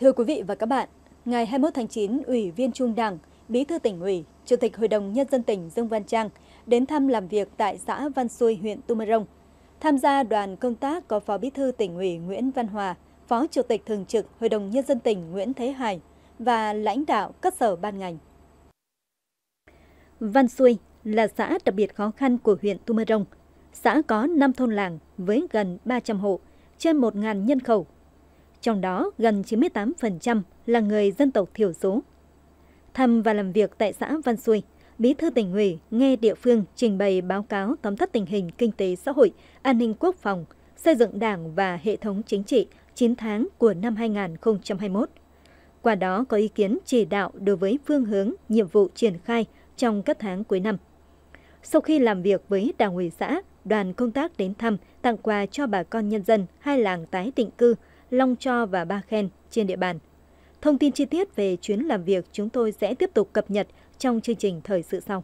Thưa quý vị và các bạn, ngày 21 tháng 9, Ủy viên Trung Đảng, Bí thư tỉnh ủy, Chủ tịch Hội đồng Nhân dân tỉnh Dương Văn Trang đến thăm làm việc tại xã Văn Xuôi, huyện Rông. Tham gia đoàn công tác có Phó Bí thư tỉnh ủy Nguyễn Văn Hòa, Phó Chủ tịch Thường trực Hội đồng Nhân dân tỉnh Nguyễn Thế Hải và lãnh đạo các sở ban ngành. Văn Xuôi là xã đặc biệt khó khăn của huyện Rông, Xã có 5 thôn làng với gần 300 hộ, trên 1.000 nhân khẩu trong đó gần 98% là người dân tộc thiểu số. Thăm và làm việc tại xã Văn Xuôi, Bí thư tỉnh ủy nghe địa phương trình bày báo cáo tóm tắt tình hình kinh tế xã hội, an ninh quốc phòng, xây dựng đảng và hệ thống chính trị 9 tháng của năm 2021. Qua đó có ý kiến chỉ đạo đối với phương hướng, nhiệm vụ triển khai trong các tháng cuối năm. Sau khi làm việc với Đảng ủy xã, đoàn công tác đến thăm, tặng quà cho bà con nhân dân hai làng tái định cư Long Cho và Ba Khen trên địa bàn. Thông tin chi tiết về chuyến làm việc chúng tôi sẽ tiếp tục cập nhật trong chương trình thời sự sau.